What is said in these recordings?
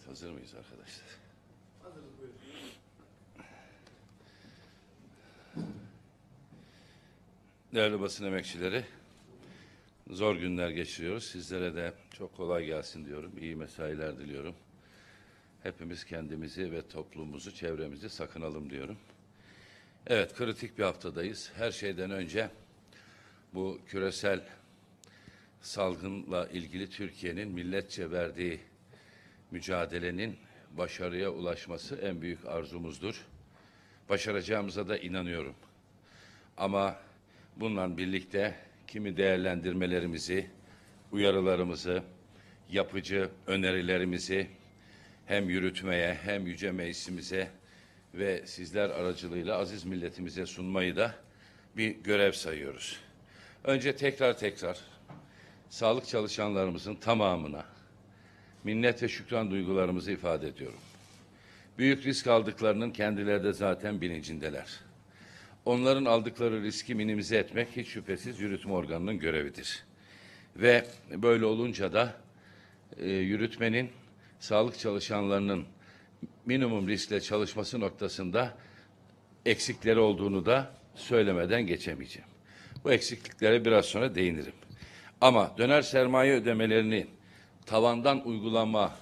Evet, hazır mıyız arkadaşlar? Hazırız, buyurun. Değerli basın emekçileri, zor günler geçiriyoruz. Sizlere de çok kolay gelsin diyorum, iyi mesailer diliyorum. Hepimiz kendimizi ve toplumumuzu, çevremizi sakınalım diyorum. Evet, kritik bir haftadayız. Her şeyden önce bu küresel salgınla ilgili Türkiye'nin milletçe verdiği mücadelenin başarıya ulaşması en büyük arzumuzdur. Başaracağımıza da inanıyorum. Ama bununla birlikte kimi değerlendirmelerimizi, uyarılarımızı, yapıcı önerilerimizi hem yürütmeye hem yüce meclisimize ve sizler aracılığıyla aziz milletimize sunmayı da bir görev sayıyoruz. Önce tekrar tekrar sağlık çalışanlarımızın tamamına minnet ve şükran duygularımızı ifade ediyorum. Büyük risk aldıklarının kendileri de zaten bilincindeler. Onların aldıkları riski minimize etmek hiç şüphesiz yürütme organının görevidir. Ve böyle olunca da e, yürütmenin sağlık çalışanlarının minimum riskle çalışması noktasında eksikleri olduğunu da söylemeden geçemeyeceğim. Bu eksikliklere biraz sonra değinirim. Ama döner sermaye ödemelerini tavandan uygulama,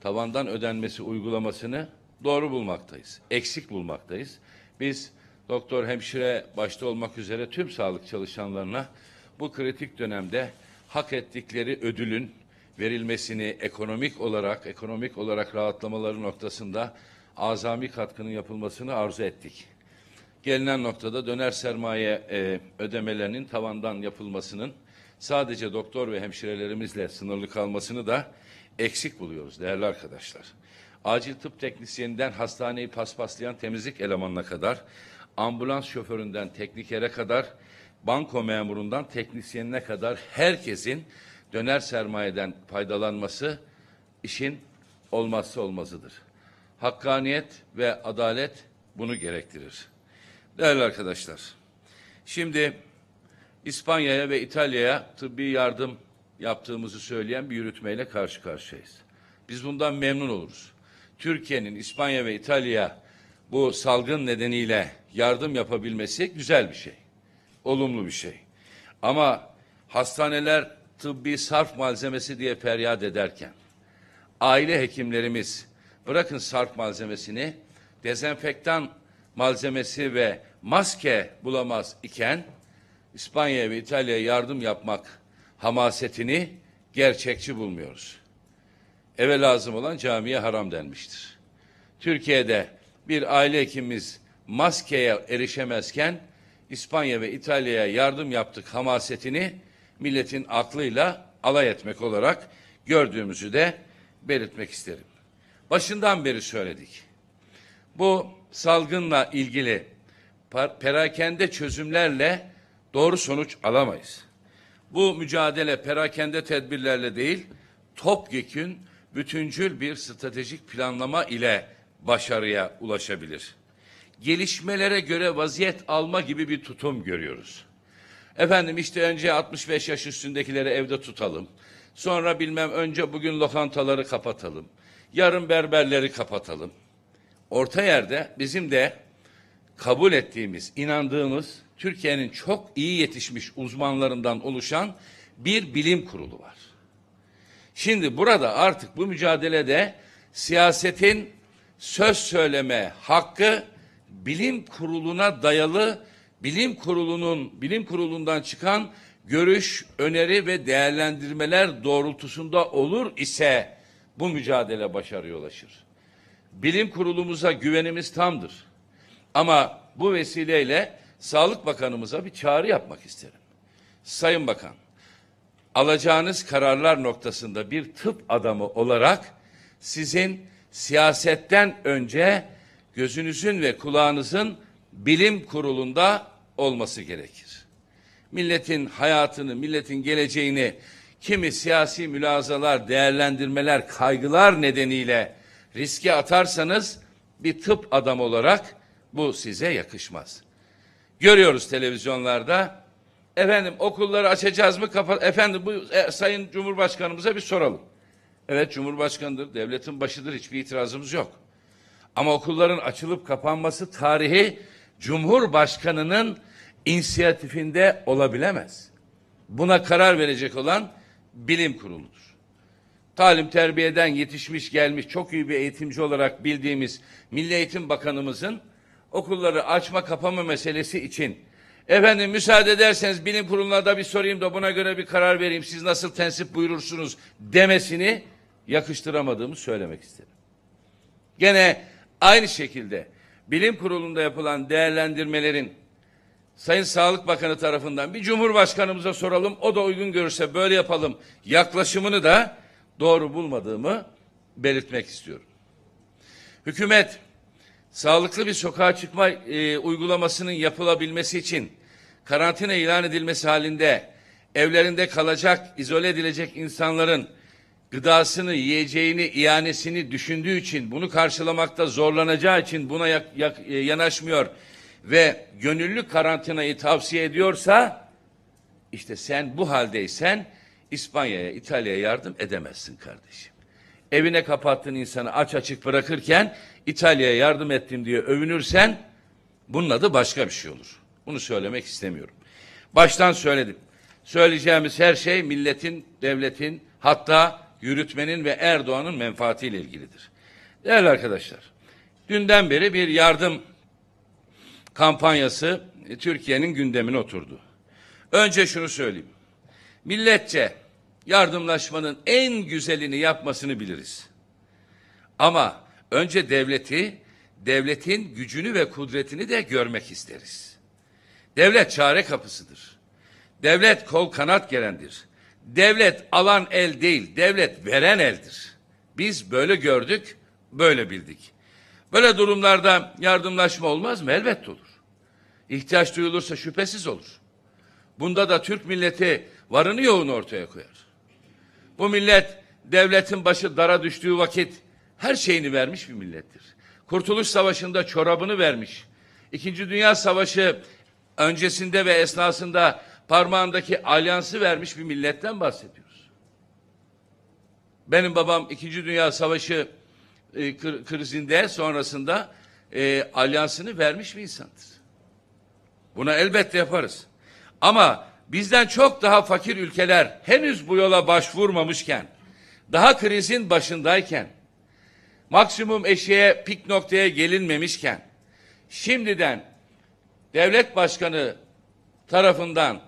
tavandan ödenmesi uygulamasını doğru bulmaktayız. Eksik bulmaktayız. Biz doktor, hemşire başta olmak üzere tüm sağlık çalışanlarına bu kritik dönemde hak ettikleri ödülün verilmesini ekonomik olarak ekonomik olarak rahatlamaları noktasında azami katkının yapılmasını arzu ettik. Gelinen noktada döner sermaye e, ödemelerinin tavandan yapılmasının sadece doktor ve hemşirelerimizle sınırlı kalmasını da eksik buluyoruz değerli arkadaşlar. Acil tıp teknisyeninden hastaneyi paspaslayan temizlik elemanına kadar, ambulans şoföründen teknikere kadar, banko memurundan teknisyenine kadar herkesin döner sermayeden faydalanması işin olmazsa olmazıdır. Hakkaniyet ve adalet bunu gerektirir. Değerli arkadaşlar, şimdi İspanya'ya ve İtalya'ya tıbbi yardım yaptığımızı söyleyen bir yürütmeyle karşı karşıyayız. Biz bundan memnun oluruz. Türkiye'nin İspanya ve İtalya'ya bu salgın nedeniyle yardım yapabilmesi güzel bir şey. Olumlu bir şey. Ama hastaneler tıbbi sarf malzemesi diye feryat ederken aile hekimlerimiz bırakın sarf malzemesini dezenfektan malzemesi ve maske bulamaz iken İspanya ve İtalya'ya yardım yapmak hamasetini gerçekçi bulmuyoruz. Eve lazım olan camiye haram denmiştir. Türkiye'de bir aile hekimimiz maskeye erişemezken İspanya ve İtalya'ya yardım yaptık hamasetini milletin aklıyla alay etmek olarak gördüğümüzü de belirtmek isterim. Başından beri söyledik. Bu salgınla ilgili perakende çözümlerle doğru sonuç alamayız. Bu mücadele perakende tedbirlerle değil, topyekün bütüncül bir stratejik planlama ile başarıya ulaşabilir. Gelişmelere göre vaziyet alma gibi bir tutum görüyoruz. Efendim işte önce 65 yaş üstündekileri evde tutalım. Sonra bilmem önce bugün lokantaları kapatalım. Yarın berberleri kapatalım. Orta yerde bizim de kabul ettiğimiz, inandığımız Türkiye'nin çok iyi yetişmiş uzmanlarından oluşan bir bilim kurulu var. Şimdi burada artık bu mücadelede siyasetin söz söyleme hakkı bilim kuruluna dayalı bilim kurulunun bilim kurulundan çıkan görüş, öneri ve değerlendirmeler doğrultusunda olur ise bu mücadele başarıya ulaşır. Bilim kurulumuza güvenimiz tamdır. Ama bu vesileyle Sağlık Bakanımıza bir çağrı yapmak isterim. Sayın Bakan, alacağınız kararlar noktasında bir tıp adamı olarak sizin siyasetten önce gözünüzün ve kulağınızın bilim kurulunda olması gerekir. Milletin hayatını, milletin geleceğini kimi siyasi mülazalar, değerlendirmeler, kaygılar nedeniyle riske atarsanız bir tıp adam olarak bu size yakışmaz. Görüyoruz televizyonlarda. Efendim okulları açacağız mı? Kapa Efendim bu e, Sayın Cumhurbaşkanımıza bir soralım. Evet Cumhurbaşkanıdır, devletin başıdır hiçbir itirazımız yok. Ama okulların açılıp kapanması tarihi Cumhurbaşkanının inisiyatifinde olabilemez. Buna karar verecek olan bilim kuruludur. Talim terbiyeden yetişmiş gelmiş çok iyi bir eğitimci olarak bildiğimiz Milli Eğitim Bakanımızın okulları açma kapama meselesi için efendim müsaade ederseniz bilim kuruluna da bir sorayım da buna göre bir karar vereyim siz nasıl tensip buyurursunuz demesini yakıştıramadığımı söylemek isterim. Gene aynı şekilde bilim kurulunda yapılan değerlendirmelerin Sayın Sağlık Bakanı tarafından bir Cumhurbaşkanımıza soralım o da uygun görürse böyle yapalım yaklaşımını da doğru bulmadığımı belirtmek istiyorum. Hükümet sağlıklı bir sokağa çıkma e, uygulamasının yapılabilmesi için karantina ilan edilmesi halinde evlerinde kalacak, izole edilecek insanların gıdasını, yiyeceğini, ihanesini düşündüğü için, bunu karşılamakta zorlanacağı için buna yak, yak, e, yanaşmıyor ve gönüllü karantinayı tavsiye ediyorsa, işte sen bu haldeysen İspanya'ya, İtalya'ya yardım edemezsin kardeşim. Evine kapattığın insanı aç açık bırakırken İtalya'ya yardım ettim diye övünürsen bunun adı başka bir şey olur. Bunu söylemek istemiyorum. Baştan söyledim. Söyleyeceğimiz her şey milletin, devletin hatta yürütmenin ve Erdoğan'ın menfaatiyle ilgilidir. Değerli arkadaşlar, dünden beri bir yardım kampanyası e, Türkiye'nin gündemine oturdu. Önce şunu söyleyeyim. Milletçe yardımlaşmanın en güzelini yapmasını biliriz. Ama Önce devleti, devletin gücünü ve kudretini de görmek isteriz. Devlet çare kapısıdır. Devlet kol kanat gelendir. Devlet alan el değil, devlet veren eldir. Biz böyle gördük, böyle bildik. Böyle durumlarda yardımlaşma olmaz mı? Elbette olur. İhtiyaç duyulursa şüphesiz olur. Bunda da Türk milleti varını yoğun ortaya koyar. Bu millet devletin başı dara düştüğü vakit her şeyini vermiş bir millettir. Kurtuluş Savaşı'nda çorabını vermiş. İkinci Dünya Savaşı öncesinde ve esnasında parmağındaki alyansı vermiş bir milletten bahsediyoruz. Benim babam İkinci Dünya Savaşı e, krizinde sonrasında e, alyansını vermiş bir insandır. Buna elbette yaparız. Ama bizden çok daha fakir ülkeler henüz bu yola başvurmamışken, daha krizin başındayken, maksimum eşeğe, pik noktaya gelinmemişken şimdiden devlet başkanı tarafından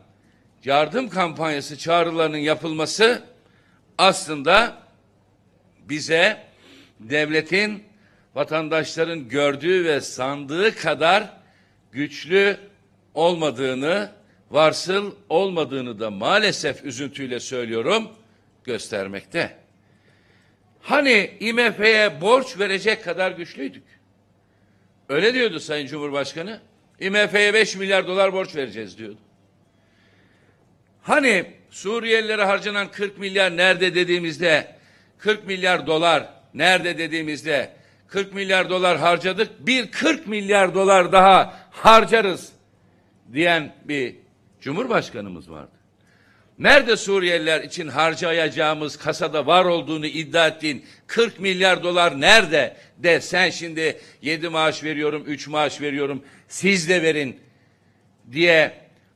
yardım kampanyası çağrılarının yapılması aslında bize devletin vatandaşların gördüğü ve sandığı kadar güçlü olmadığını, varsıl olmadığını da maalesef üzüntüyle söylüyorum göstermekte. Hani IMF'ye borç verecek kadar güçlüydük. Öyle diyordu Sayın Cumhurbaşkanı. IMF'ye 5 milyar dolar borç vereceğiz diyordu. Hani Suriyelilere harcanan 40 milyar nerede dediğimizde 40 milyar dolar nerede dediğimizde 40 milyar dolar harcadık bir 40 milyar dolar daha harcarız diyen bir cumhurbaşkanımız vardı. Nerede Suriyeliler için harcayacağımız kasada var olduğunu iddia ettiğin 40 milyar dolar nerede de sen şimdi 7 maaş veriyorum, 3 maaş veriyorum siz de verin diye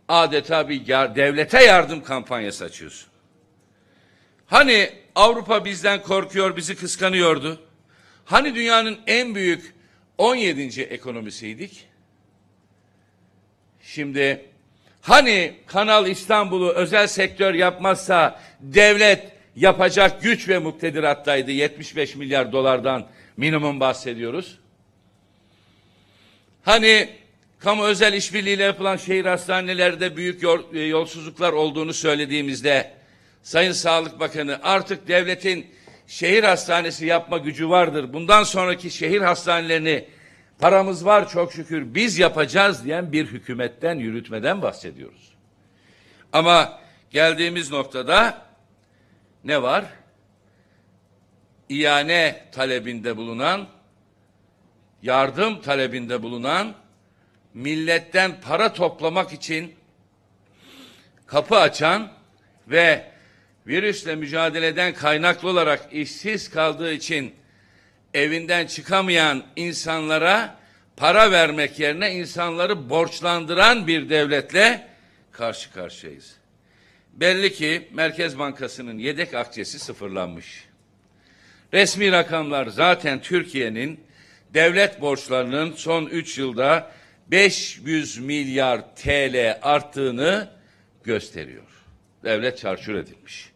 adeta bir yar, devlete yardım kampanyası açıyorsun. Hani Avrupa bizden korkuyor, bizi kıskanıyordu. Hani dünyanın en büyük 17. ekonomisiydik. Şimdi Hani Kanal İstanbul'u özel sektör yapmazsa devlet yapacak güç ve muktedirattaydı. 75 milyar dolardan minimum bahsediyoruz. Hani kamu özel işbirliğiyle yapılan şehir hastanelerde büyük e, yolsuzluklar olduğunu söylediğimizde Sayın Sağlık Bakanı artık devletin şehir hastanesi yapma gücü vardır. Bundan sonraki şehir hastanelerini paramız var çok şükür biz yapacağız diyen bir hükümetten, yürütmeden bahsediyoruz. Ama geldiğimiz noktada ne var? İyane talebinde bulunan, yardım talebinde bulunan, milletten para toplamak için kapı açan ve virüsle mücadeleden kaynaklı olarak işsiz kaldığı için evinden çıkamayan insanlara para vermek yerine insanları borçlandıran bir devletle karşı karşıyayız. Belli ki Merkez Bankası'nın yedek akçesi sıfırlanmış. Resmi rakamlar zaten Türkiye'nin devlet borçlarının son üç yılda 500 milyar TL arttığını gösteriyor. Devlet çarçur edilmiş.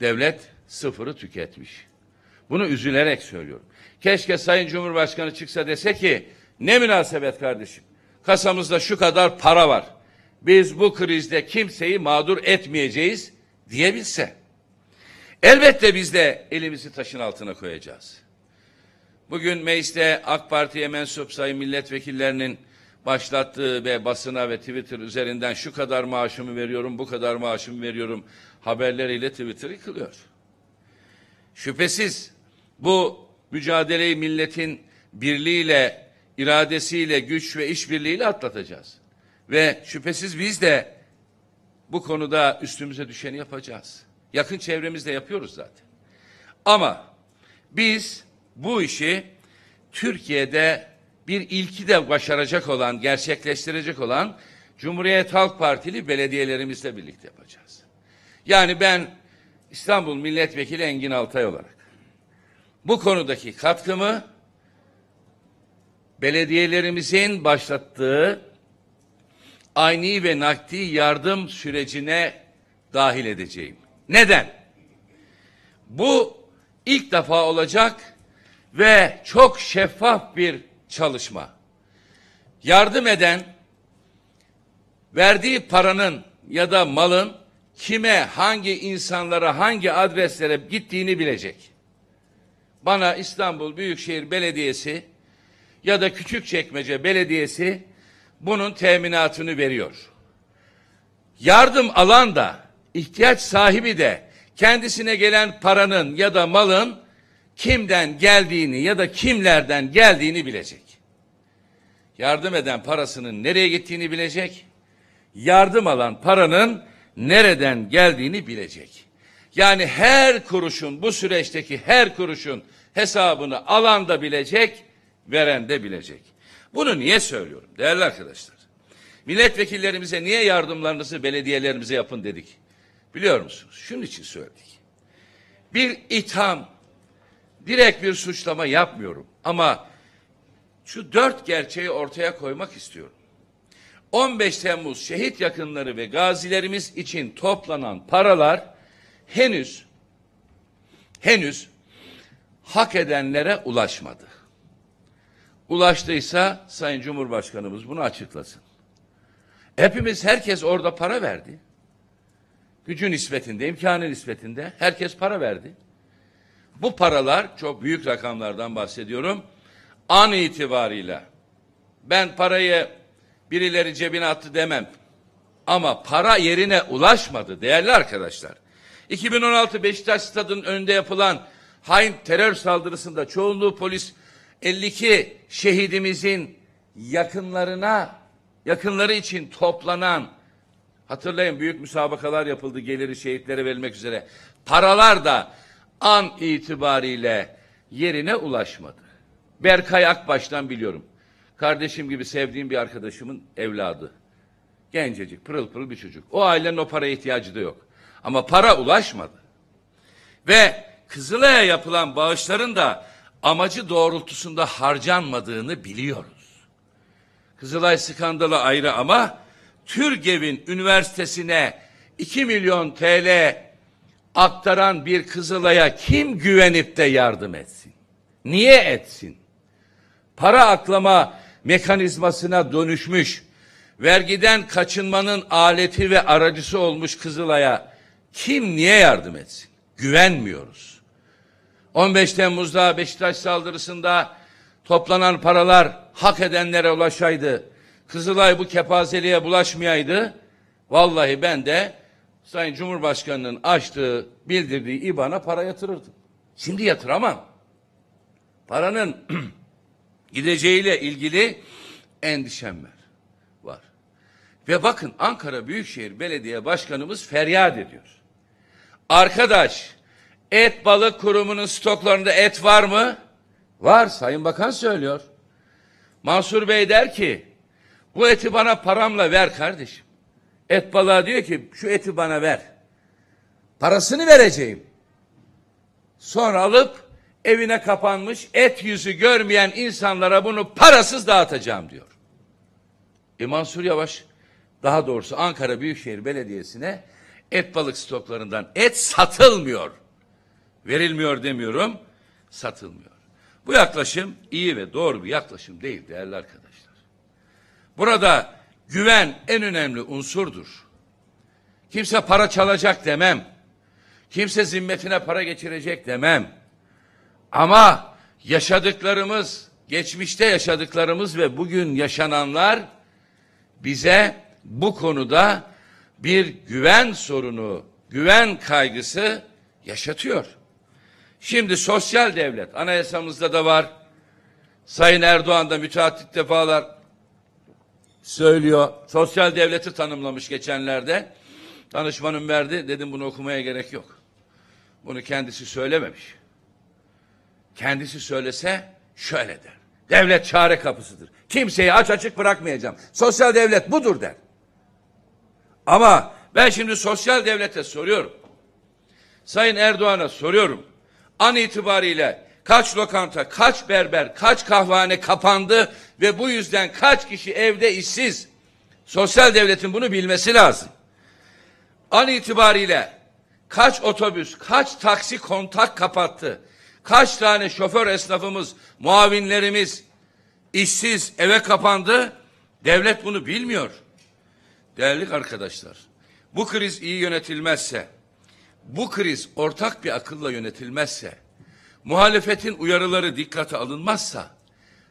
Devlet sıfırı tüketmiş. Bunu üzülerek söylüyorum. Keşke Sayın Cumhurbaşkanı çıksa dese ki ne münasebet kardeşim. Kasamızda şu kadar para var. Biz bu krizde kimseyi mağdur etmeyeceğiz diyebilse. Elbette biz de elimizi taşın altına koyacağız. Bugün mecliste AK Parti'ye mensup sayın milletvekillerinin başlattığı ve basına ve Twitter üzerinden şu kadar maaşımı veriyorum, bu kadar maaşımı veriyorum haberleriyle Twitter'ı yıkılıyor. Şüphesiz bu mücadeleyi milletin birliğiyle, iradesiyle, güç ve işbirliğiyle atlatacağız. Ve şüphesiz biz de bu konuda üstümüze düşeni yapacağız. Yakın çevremizde yapıyoruz zaten. Ama biz bu işi Türkiye'de bir ilki de başaracak olan, gerçekleştirecek olan Cumhuriyet Halk Partili belediyelerimizle birlikte yapacağız. Yani ben İstanbul Milletvekili Engin Altay olarak bu konudaki katkımı belediyelerimizin başlattığı ayni ve nakdi yardım sürecine dahil edeceğim. Neden? Bu ilk defa olacak ve çok şeffaf bir çalışma. Yardım eden verdiği paranın ya da malın kime, hangi insanlara, hangi adreslere gittiğini bilecek. Bana İstanbul Büyükşehir Belediyesi ya da Küçükçekmece Belediyesi bunun teminatını veriyor. Yardım alan da ihtiyaç sahibi de kendisine gelen paranın ya da malın kimden geldiğini ya da kimlerden geldiğini bilecek. Yardım eden parasının nereye gittiğini bilecek. Yardım alan paranın nereden geldiğini bilecek. Yani her kuruşun bu süreçteki her kuruşun hesabını alan da bilecek, veren de bilecek. Bunu niye söylüyorum değerli arkadaşlar? Milletvekillerimize niye yardımlarınızı belediyelerimize yapın dedik. Biliyor musunuz? Şunun için söyledik. Bir itham, direkt bir suçlama yapmıyorum ama şu dört gerçeği ortaya koymak istiyorum. 15 Temmuz şehit yakınları ve gazilerimiz için toplanan paralar henüz henüz hak edenlere ulaşmadı. Ulaştıysa Sayın Cumhurbaşkanımız bunu açıklasın. Hepimiz herkes orada para verdi. Gücü nispetinde, imkanı nispetinde herkes para verdi. Bu paralar çok büyük rakamlardan bahsediyorum. An itibarıyla ben parayı birileri cebine attı demem. Ama para yerine ulaşmadı değerli arkadaşlar. 2016 Beşiktaş stadının önünde yapılan hain terör saldırısında çoğunluğu polis 52 şehidimizin yakınlarına yakınları için toplanan hatırlayın büyük müsabakalar yapıldı geliri şehitlere verilmek üzere. Paralar da an itibariyle yerine ulaşmadı. Berkay Akbaş'tan biliyorum. Kardeşim gibi sevdiğim bir arkadaşımın evladı. Gencecik, pırıl pırıl bir çocuk. O ailenin o paraya ihtiyacı da yok. Ama para ulaşmadı. Ve Kızılay'a yapılan bağışların da amacı doğrultusunda harcanmadığını biliyoruz. Kızılay skandalı ayrı ama Türgev'in üniversitesine 2 milyon TL aktaran bir Kızılay'a kim güvenip de yardım etsin? Niye etsin? Para aklama mekanizmasına dönüşmüş, vergiden kaçınmanın aleti ve aracısı olmuş Kızılay'a kim niye yardım etsin? Güvenmiyoruz. 15 Temmuz'da Beşiktaş saldırısında toplanan paralar hak edenlere ulaşaydı. Kızılay bu kepazeliğe bulaşmayaydı. Vallahi ben de Sayın Cumhurbaşkanı'nın açtığı, bildirdiği IBAN'a para yatırırdım. Şimdi yatıramam. Paranın gideceğiyle ilgili endişem var. Ve bakın Ankara Büyükşehir Belediye Başkanımız feryat ediyor. Arkadaş et balık kurumunun stoklarında et var mı? Var Sayın Bakan söylüyor. Mansur Bey der ki bu eti bana paramla ver kardeşim. Et balığa diyor ki şu eti bana ver. Parasını vereceğim. Sonra alıp evine kapanmış et yüzü görmeyen insanlara bunu parasız dağıtacağım diyor. E Mansur Yavaş daha doğrusu Ankara Büyükşehir Belediyesi'ne et balık stoklarından et satılmıyor. Verilmiyor demiyorum, satılmıyor. Bu yaklaşım iyi ve doğru bir yaklaşım değil değerli arkadaşlar. Burada güven en önemli unsurdur. Kimse para çalacak demem. Kimse zimmetine para geçirecek demem. Ama yaşadıklarımız, geçmişte yaşadıklarımız ve bugün yaşananlar bize bu konuda bir güven sorunu, güven kaygısı yaşatıyor. Şimdi sosyal devlet anayasamızda da var. Sayın Erdoğan da müteahhit defalar söylüyor. Sosyal devleti tanımlamış geçenlerde. Danışmanım verdi. Dedim bunu okumaya gerek yok. Bunu kendisi söylememiş. Kendisi söylese şöyle der. Devlet çare kapısıdır. Kimseyi aç açık bırakmayacağım. Sosyal devlet budur der. Ama ben şimdi sosyal devlete soruyorum. Sayın Erdoğan'a soruyorum. An itibariyle kaç lokanta, kaç berber, kaç kahvehane kapandı ve bu yüzden kaç kişi evde işsiz? Sosyal devletin bunu bilmesi lazım. An itibariyle kaç otobüs, kaç taksi kontak kapattı? Kaç tane şoför esnafımız, muavinlerimiz işsiz eve kapandı? Devlet bunu bilmiyor. Değerli arkadaşlar, bu kriz iyi yönetilmezse, bu kriz ortak bir akılla yönetilmezse, muhalefetin uyarıları dikkate alınmazsa,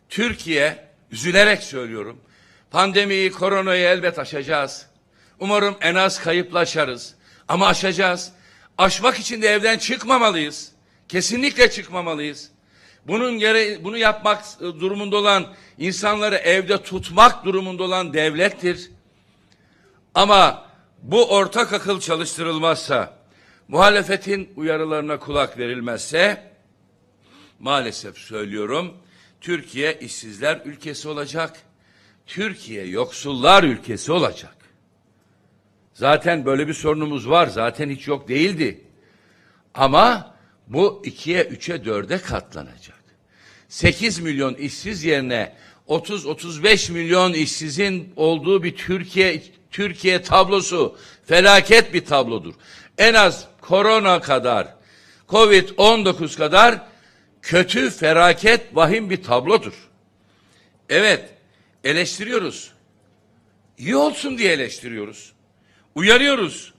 Türkiye, üzülerek söylüyorum, pandemiyi, koronayı elbet aşacağız. Umarım en az kayıplaşarız, Ama aşacağız. Aşmak için de evden çıkmamalıyız. Kesinlikle çıkmamalıyız. Bunun gere bunu yapmak durumunda olan insanları evde tutmak durumunda olan devlettir. Ama bu ortak akıl çalıştırılmazsa, muhalefetin uyarılarına kulak verilmezse, maalesef söylüyorum, Türkiye işsizler ülkesi olacak, Türkiye yoksullar ülkesi olacak. Zaten böyle bir sorunumuz var, zaten hiç yok değildi. Ama bu ikiye, üçe, dörde katlanacak. Sekiz milyon işsiz yerine 30-35 milyon işsizin olduğu bir Türkiye Türkiye tablosu felaket bir tablodur. En az korona kadar, Covid-19 kadar kötü, felaket, vahim bir tablodur. Evet, eleştiriyoruz. İyi olsun diye eleştiriyoruz. Uyarıyoruz.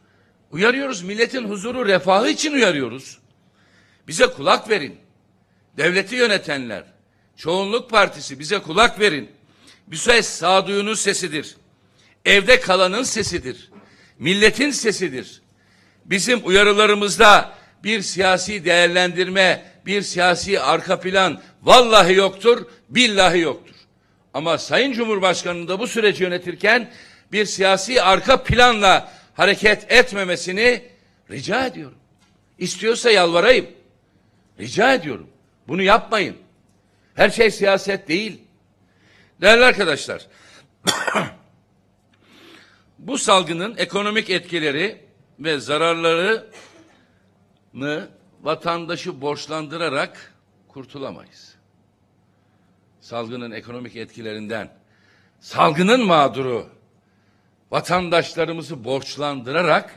Uyarıyoruz milletin huzuru, refahı için uyarıyoruz. Bize kulak verin. Devleti yönetenler, çoğunluk partisi bize kulak verin. Bir ses sağduyunun sesidir evde kalanın sesidir. Milletin sesidir. Bizim uyarılarımızda bir siyasi değerlendirme, bir siyasi arka plan vallahi yoktur, billahi yoktur. Ama Sayın Cumhurbaşkanı da bu süreci yönetirken bir siyasi arka planla hareket etmemesini rica ediyorum. İstiyorsa yalvarayım. Rica ediyorum. Bunu yapmayın. Her şey siyaset değil. Değerli arkadaşlar, Bu salgının ekonomik etkileri ve zararlarını vatandaşı borçlandırarak kurtulamayız. Salgının ekonomik etkilerinden, salgının mağduru vatandaşlarımızı borçlandırarak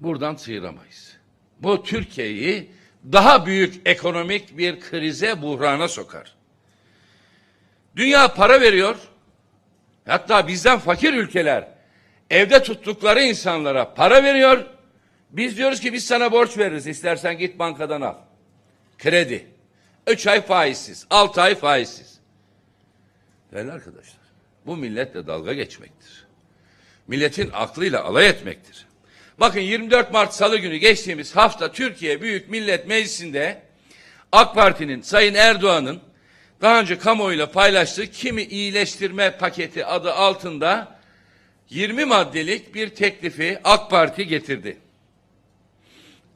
buradan sıyıramayız. Bu Türkiye'yi daha büyük ekonomik bir krize, buhrana sokar. Dünya para veriyor, hatta bizden fakir ülkeler evde tuttukları insanlara para veriyor. Biz diyoruz ki biz sana borç veririz. İstersen git bankadan al. Kredi. Üç ay faizsiz. Altı ay faizsiz. Değerli arkadaşlar bu milletle dalga geçmektir. Milletin aklıyla alay etmektir. Bakın 24 Mart Salı günü geçtiğimiz hafta Türkiye Büyük Millet Meclisi'nde AK Parti'nin Sayın Erdoğan'ın daha önce kamuoyuyla paylaştığı kimi iyileştirme paketi adı altında 20 maddelik bir teklifi AK Parti getirdi.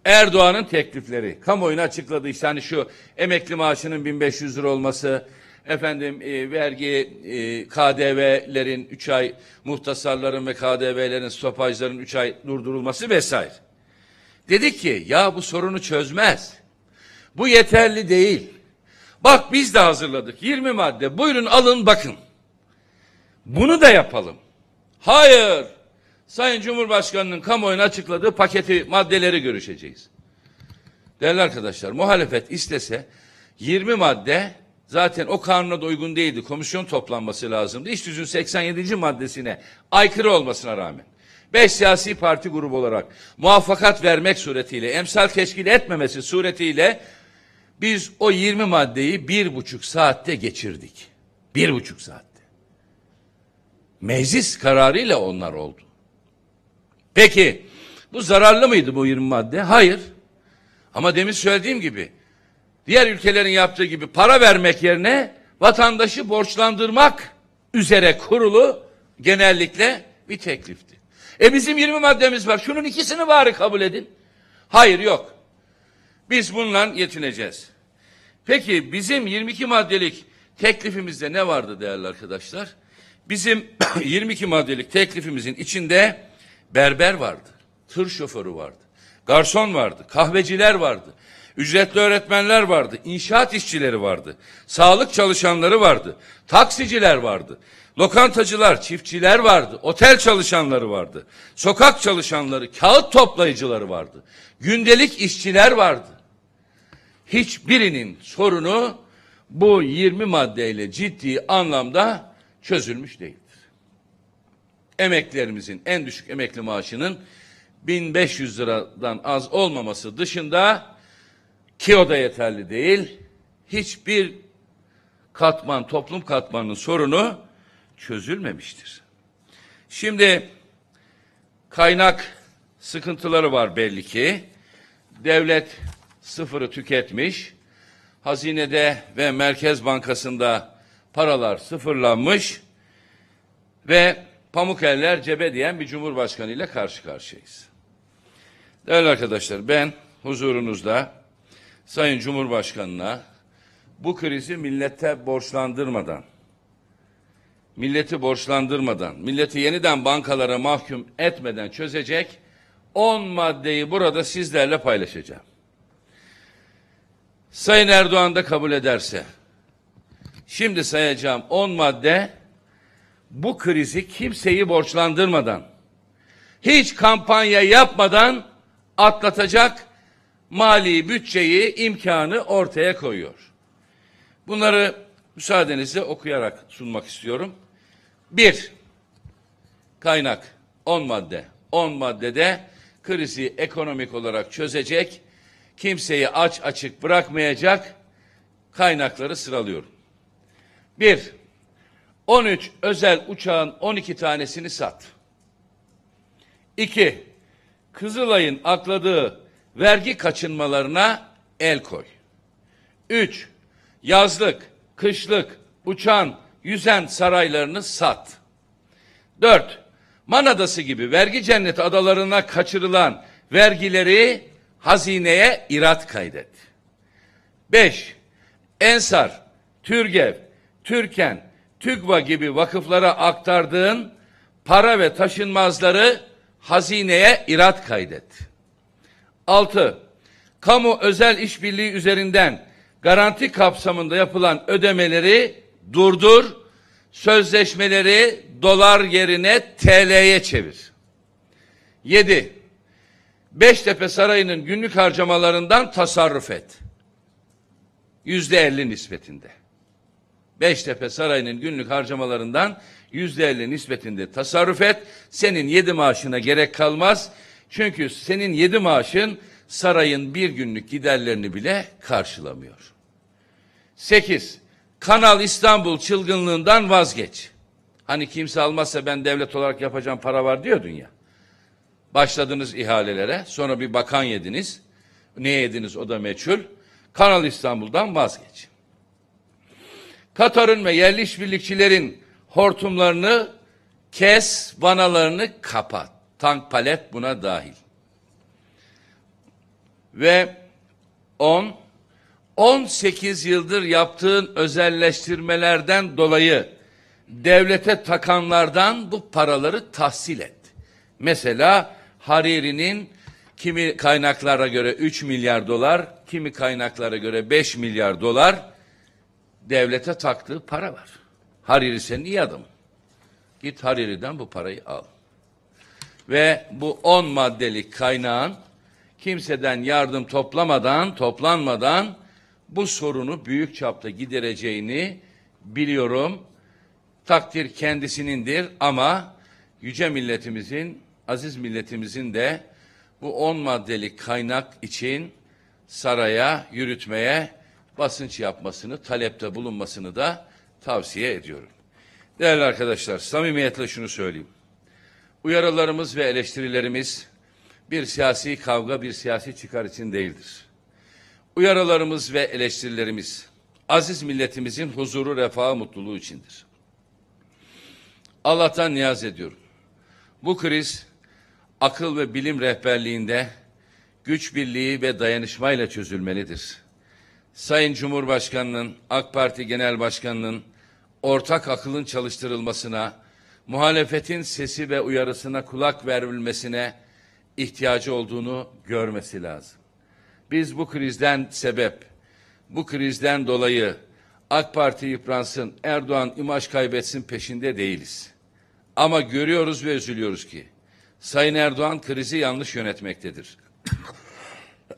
Erdoğan'ın teklifleri kamuoyuna açıkladı işte hani şu emekli maaşının 1500 lira olması efendim e, vergi e, KDV'lerin 3 ay muhtasarların ve KDV'lerin stopajların 3 ay durdurulması vesaire. Dedi ki ya bu sorunu çözmez. Bu yeterli değil. Bak biz de hazırladık 20 madde buyurun alın bakın. Bunu da yapalım. Hayır. Sayın Cumhurbaşkanı'nın kamuoyuna açıkladığı paketi maddeleri görüşeceğiz. Değerli arkadaşlar muhalefet istese 20 madde zaten o kanuna da uygun değildi. Komisyon toplanması lazımdı. İş düzün 87. maddesine aykırı olmasına rağmen. Beş siyasi parti grubu olarak muvaffakat vermek suretiyle, emsal teşkil etmemesi suretiyle biz o 20 maddeyi bir buçuk saatte geçirdik. Bir buçuk saatte. Meclis kararıyla onlar oldu. Peki bu zararlı mıydı bu 20 madde? Hayır. Ama demin söylediğim gibi diğer ülkelerin yaptığı gibi para vermek yerine vatandaşı borçlandırmak üzere kurulu genellikle bir teklifti. E bizim 20 maddemiz var. Şunun ikisini bari kabul edin. Hayır yok. Biz bununla yetineceğiz. Peki bizim 22 maddelik teklifimizde ne vardı değerli arkadaşlar? Bizim 22 maddelik teklifimizin içinde berber vardı, tır şoförü vardı, garson vardı, kahveciler vardı, ücretli öğretmenler vardı, inşaat işçileri vardı, sağlık çalışanları vardı, taksiciler vardı, lokantacılar, çiftçiler vardı, otel çalışanları vardı, sokak çalışanları, kağıt toplayıcıları vardı, gündelik işçiler vardı, hiçbirinin sorunu bu 20 maddeyle ciddi anlamda çözülmüş değildir. Emeklerimizin en düşük emekli maaşının 1500 liradan az olmaması dışında ki o da yeterli değil. Hiçbir katman, toplum katmanının sorunu çözülmemiştir. Şimdi kaynak sıkıntıları var belli ki. Devlet sıfırı tüketmiş. Hazinede ve Merkez Bankası'nda paralar sıfırlanmış ve pamuk eller cebe diyen bir cumhurbaşkanı ile karşı karşıyayız. Değerli arkadaşlar ben huzurunuzda Sayın Cumhurbaşkanı'na bu krizi millete borçlandırmadan, milleti borçlandırmadan, milleti yeniden bankalara mahkum etmeden çözecek 10 maddeyi burada sizlerle paylaşacağım. Sayın Erdoğan da kabul ederse şimdi sayacağım 10 madde bu krizi kimseyi borçlandırmadan hiç kampanya yapmadan atlatacak mali bütçeyi imkanı ortaya koyuyor. Bunları müsaadenizle okuyarak sunmak istiyorum. Bir, kaynak 10 madde. 10 maddede krizi ekonomik olarak çözecek kimseyi aç açık bırakmayacak kaynakları sıralıyorum. Bir, 13 özel uçağın 12 tanesini sat. İki, Kızılay'ın akladığı vergi kaçınmalarına el koy. Üç, yazlık, kışlık, uçan, yüzen saraylarını sat. Dört, Manadası gibi vergi cennet adalarına kaçırılan vergileri hazineye irat kaydet. Beş, Ensar, Türgev, Türken, TÜGVA gibi vakıflara aktardığın para ve taşınmazları hazineye irat kaydet. Altı, Kamu özel işbirliği üzerinden garanti kapsamında yapılan ödemeleri durdur, sözleşmeleri dolar yerine TL'ye çevir. Yedi, Beştepe Sarayı'nın günlük harcamalarından tasarruf et. Yüzde elli nispetinde. Beştepe Sarayı'nın günlük harcamalarından yüzde elli nispetinde tasarruf et. Senin yedi maaşına gerek kalmaz. Çünkü senin yedi maaşın sarayın bir günlük giderlerini bile karşılamıyor. Sekiz, Kanal İstanbul çılgınlığından vazgeç. Hani kimse almazsa ben devlet olarak yapacağım para var diyordun ya. Başladınız ihalelere. Sonra bir bakan yediniz. Ne yediniz o da meçhul. Kanal İstanbul'dan vazgeç. Katar'ın ve yerli işbirlikçilerin hortumlarını kes, vanalarını kapat. Tank palet buna dahil. Ve 10 18 yıldır yaptığın özelleştirmelerden dolayı devlete takanlardan bu paraları tahsil et. Mesela Hariri'nin kimi kaynaklara göre 3 milyar dolar, kimi kaynaklara göre 5 milyar dolar devlete taktığı para var. Hariri senin iyi adamın. Git Hariri'den bu parayı al. Ve bu on maddelik kaynağın kimseden yardım toplamadan, toplanmadan bu sorunu büyük çapta gidereceğini biliyorum. Takdir kendisinindir ama yüce milletimizin aziz milletimizin de bu on maddelik kaynak için saraya yürütmeye basınç yapmasını, talepte bulunmasını da tavsiye ediyorum. Değerli arkadaşlar, samimiyetle şunu söyleyeyim. Uyarılarımız ve eleştirilerimiz bir siyasi kavga, bir siyasi çıkar için değildir. Uyarılarımız ve eleştirilerimiz aziz milletimizin huzuru, refahı, mutluluğu içindir. Allah'tan niyaz ediyorum. Bu kriz akıl ve bilim rehberliğinde güç birliği ve dayanışmayla çözülmelidir. Sayın Cumhurbaşkanının, AK Parti Genel Başkanının ortak akılın çalıştırılmasına, muhalefetin sesi ve uyarısına kulak verilmesine ihtiyacı olduğunu görmesi lazım. Biz bu krizden sebep, bu krizden dolayı AK Parti yıpransın, Erdoğan imaj kaybetsin peşinde değiliz. Ama görüyoruz ve üzülüyoruz ki Sayın Erdoğan krizi yanlış yönetmektedir.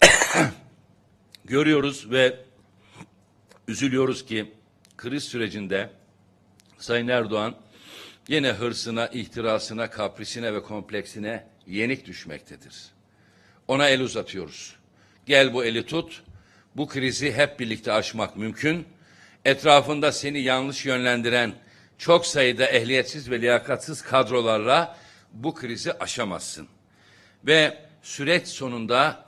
Görüyoruz ve üzülüyoruz ki kriz sürecinde Sayın Erdoğan yine hırsına, ihtirasına, kaprisine ve kompleksine yenik düşmektedir. Ona el uzatıyoruz. Gel bu eli tut. Bu krizi hep birlikte aşmak mümkün. Etrafında seni yanlış yönlendiren çok sayıda ehliyetsiz ve liyakatsız kadrolarla bu krizi aşamazsın. Ve süreç sonunda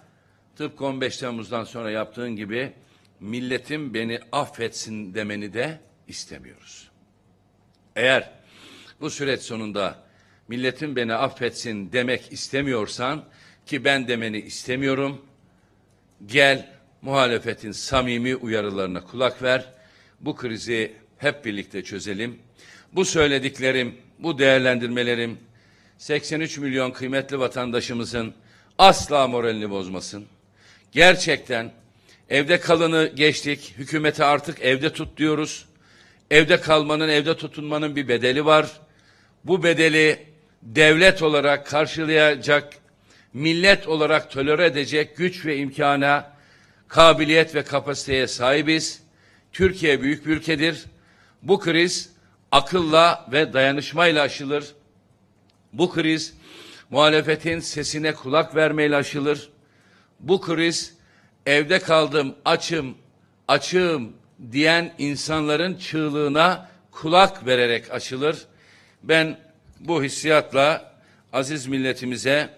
tıpkı 15 Temmuz'dan sonra yaptığın gibi milletim beni affetsin demeni de istemiyoruz. Eğer bu süreç sonunda milletim beni affetsin demek istemiyorsan ki ben demeni istemiyorum. Gel muhalefetin samimi uyarılarına kulak ver. Bu krizi hep birlikte çözelim. Bu söylediklerim, bu değerlendirmelerim 83 milyon kıymetli vatandaşımızın asla moralini bozmasın. Gerçekten evde kalını geçtik. Hükümeti artık evde tut diyoruz. Evde kalmanın, evde tutunmanın bir bedeli var. Bu bedeli devlet olarak karşılayacak, millet olarak tolere edecek güç ve imkana, kabiliyet ve kapasiteye sahibiz. Türkiye büyük bir ülkedir. Bu kriz akılla ve dayanışmayla aşılır. Bu kriz muhalefetin sesine kulak vermeyle aşılır. Bu kriz evde kaldım, açım, açığım diyen insanların çığlığına kulak vererek aşılır. Ben bu hissiyatla aziz milletimize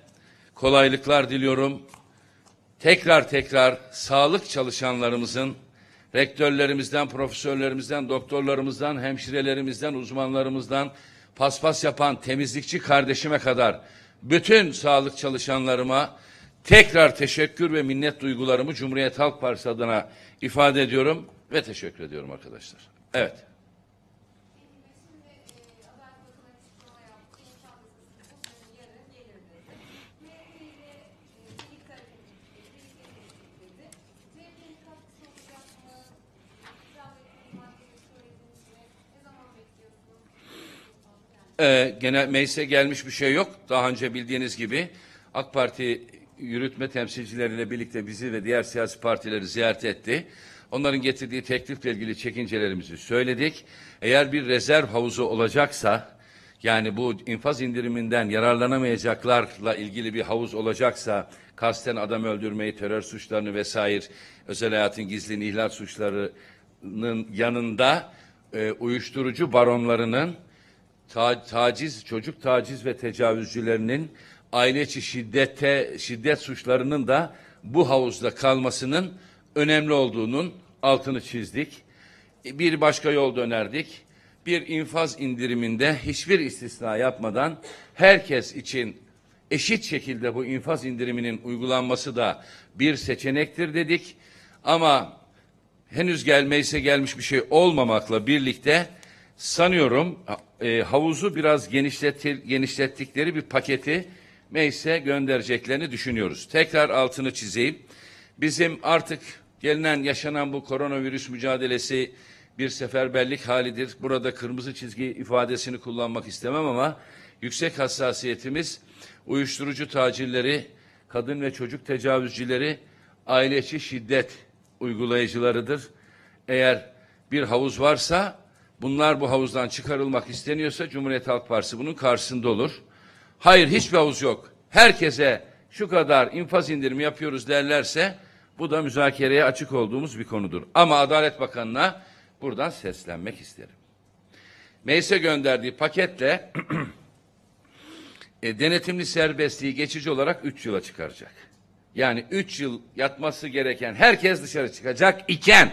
kolaylıklar diliyorum. Tekrar tekrar sağlık çalışanlarımızın rektörlerimizden, profesörlerimizden, doktorlarımızdan, hemşirelerimizden, uzmanlarımızdan paspas yapan temizlikçi kardeşime kadar bütün sağlık çalışanlarıma tekrar teşekkür ve minnet duygularımı Cumhuriyet Halk Partisi adına ifade ediyorum ve teşekkür ediyorum arkadaşlar. Evet. Ee, gene meclise gelmiş bir şey yok. Daha önce bildiğiniz gibi AK Parti yürütme temsilcileriyle birlikte bizi ve diğer siyasi partileri ziyaret etti. Onların getirdiği teklifle ilgili çekincelerimizi söyledik. Eğer bir rezerv havuzu olacaksa yani bu infaz indiriminden yararlanamayacaklarla ilgili bir havuz olacaksa kasten adam öldürmeyi, terör suçlarını vesaire özel hayatın gizliliğini ihlal suçlarının yanında e, uyuşturucu baronlarının ta, taciz, çocuk taciz ve tecavüzcülerinin aile içi şiddete, şiddet suçlarının da bu havuzda kalmasının önemli olduğunun altını çizdik. Bir başka yolda önerdik. Bir infaz indiriminde hiçbir istisna yapmadan herkes için eşit şekilde bu infaz indiriminin uygulanması da bir seçenektir dedik. Ama henüz gelmeyse gelmiş bir şey olmamakla birlikte Sanıyorum e, havuzu biraz genişletil, genişlettikleri bir paketi meclise göndereceklerini düşünüyoruz. Tekrar altını çizeyim. Bizim artık gelinen yaşanan bu koronavirüs mücadelesi bir seferberlik halidir. Burada kırmızı çizgi ifadesini kullanmak istemem ama yüksek hassasiyetimiz uyuşturucu tacirleri, kadın ve çocuk tecavüzcüleri, aile içi şiddet uygulayıcılarıdır. Eğer bir havuz varsa bunlar bu havuzdan çıkarılmak isteniyorsa Cumhuriyet Halk Partisi bunun karşısında olur. Hayır hiçbir havuz yok. Herkese şu kadar infaz indirimi yapıyoruz derlerse bu da müzakereye açık olduğumuz bir konudur. Ama Adalet Bakanı'na buradan seslenmek isterim. Meclise gönderdiği paketle e, denetimli serbestliği geçici olarak üç yıla çıkaracak. Yani üç yıl yatması gereken herkes dışarı çıkacak iken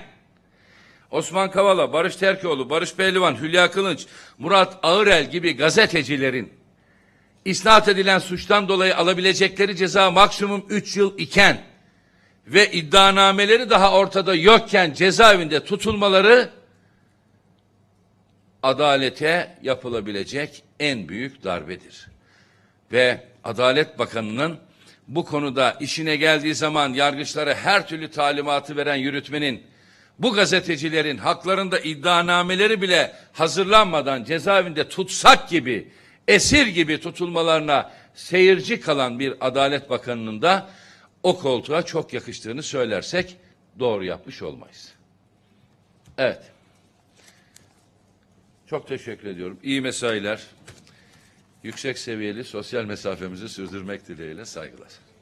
Osman Kavala, Barış Terkoğlu, Barış Pehlivan, Hülya Kılınç, Murat Ağırel gibi gazetecilerin isnat edilen suçtan dolayı alabilecekleri ceza maksimum üç yıl iken ve iddianameleri daha ortada yokken cezaevinde tutulmaları adalete yapılabilecek en büyük darbedir. Ve Adalet Bakanı'nın bu konuda işine geldiği zaman yargıçlara her türlü talimatı veren yürütmenin bu gazetecilerin haklarında iddianameleri bile hazırlanmadan cezaevinde tutsak gibi, esir gibi tutulmalarına seyirci kalan bir Adalet Bakanı'nın da o koltuğa çok yakıştığını söylersek doğru yapmış olmayız. Evet. Çok teşekkür ediyorum. İyi mesailer. Yüksek seviyeli sosyal mesafemizi sürdürmek dileğiyle saygılar.